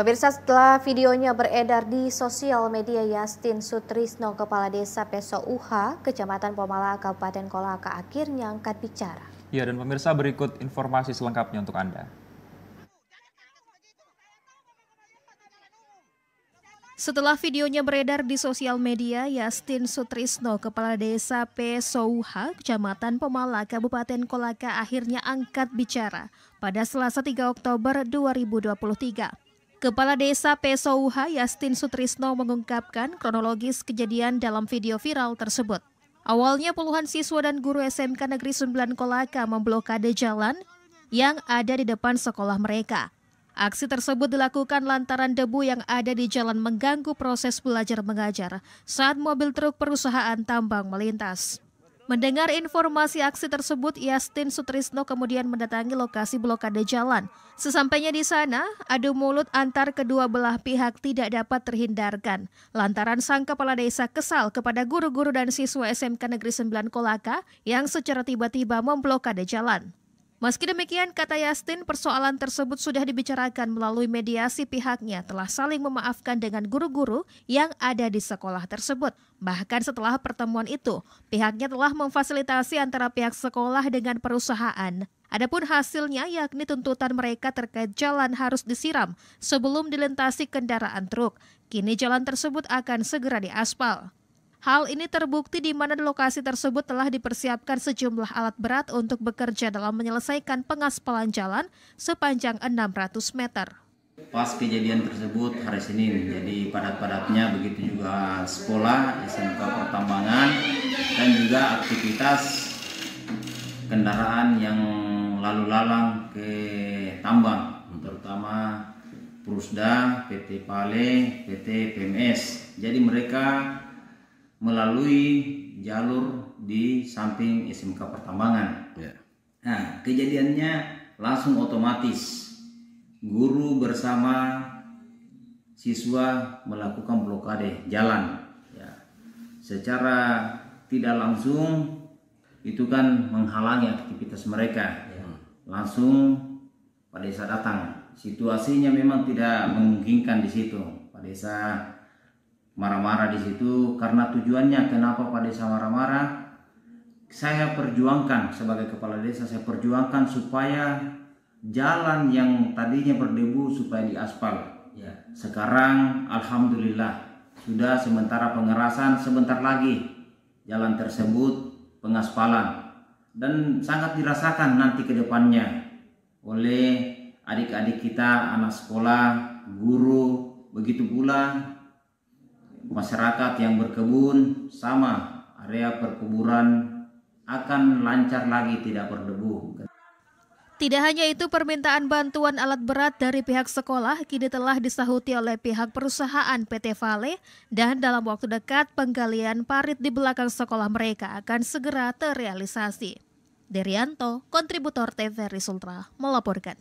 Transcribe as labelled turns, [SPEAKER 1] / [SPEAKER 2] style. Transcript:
[SPEAKER 1] Pemirsa setelah videonya beredar di sosial media Yastin Sutrisno, Kepala Desa Peso Uha, Kecamatan Pomala, Kabupaten Kolaka akhirnya angkat bicara.
[SPEAKER 2] Ya dan pemirsa berikut informasi selengkapnya untuk Anda.
[SPEAKER 1] Setelah videonya beredar di sosial media, Yastin Sutrisno, Kepala Desa Pesouha, Kecamatan Pemala, Kabupaten Kolaka akhirnya angkat bicara pada Selasa 3 Oktober 2023. Kepala Desa Pesouha Yastin Sutrisno mengungkapkan kronologis kejadian dalam video viral tersebut. Awalnya puluhan siswa dan guru SMK Negeri Sembilan Kolaka memblokade jalan yang ada di depan sekolah mereka. Aksi tersebut dilakukan lantaran debu yang ada di jalan mengganggu proses belajar mengajar saat mobil truk perusahaan tambang melintas. Mendengar informasi aksi tersebut, Yastin Sutrisno kemudian mendatangi lokasi blokade jalan. Sesampainya di sana, adu mulut antar kedua belah pihak tidak dapat terhindarkan. Lantaran sang kepala desa kesal kepada guru-guru dan siswa SMK Negeri 9 Kolaka yang secara tiba-tiba memblokade jalan. Meski demikian, kata Yastin, persoalan tersebut sudah dibicarakan melalui mediasi pihaknya telah saling memaafkan dengan guru-guru yang ada di sekolah tersebut. Bahkan setelah pertemuan itu, pihaknya telah memfasilitasi antara pihak sekolah dengan perusahaan. Adapun hasilnya yakni tuntutan mereka terkait jalan harus disiram sebelum dilintasi kendaraan truk. Kini jalan tersebut akan segera diaspal. Hal ini terbukti di mana lokasi tersebut telah dipersiapkan sejumlah alat berat untuk bekerja dalam menyelesaikan pengaspalan jalan sepanjang 600 meter.
[SPEAKER 2] Pas kejadian tersebut hari Senin, jadi padat-padatnya begitu juga sekolah, SMK pertambangan, dan juga aktivitas kendaraan yang lalu lalang ke tambang, terutama Prusda, PT Pale, PT PMS. Jadi mereka melalui jalur di samping SMK Pertambangan. Yeah. Nah, kejadiannya langsung otomatis guru bersama siswa melakukan blokade jalan. Ya. Secara tidak langsung itu kan menghalangi aktivitas mereka. Ya. Hmm. Langsung pada saat datang situasinya memang tidak memungkinkan di situ. Pada saat marah-marah di situ karena tujuannya kenapa Pak Desa marah-marah saya perjuangkan sebagai kepala desa saya perjuangkan supaya jalan yang tadinya berdebu supaya diaspal ya. sekarang alhamdulillah sudah sementara pengerasan sebentar lagi jalan tersebut pengaspalan dan sangat dirasakan nanti ke depannya oleh adik-adik kita anak sekolah guru begitu pula masyarakat yang berkebun sama area perkuburan akan lancar lagi tidak berdebu.
[SPEAKER 1] Tidak hanya itu, permintaan bantuan alat berat dari pihak sekolah kini telah disahuti oleh pihak perusahaan PT Vale dan dalam waktu dekat penggalian parit di belakang sekolah mereka akan segera terrealisasi. Derianto, kontributor TV Sultra melaporkan.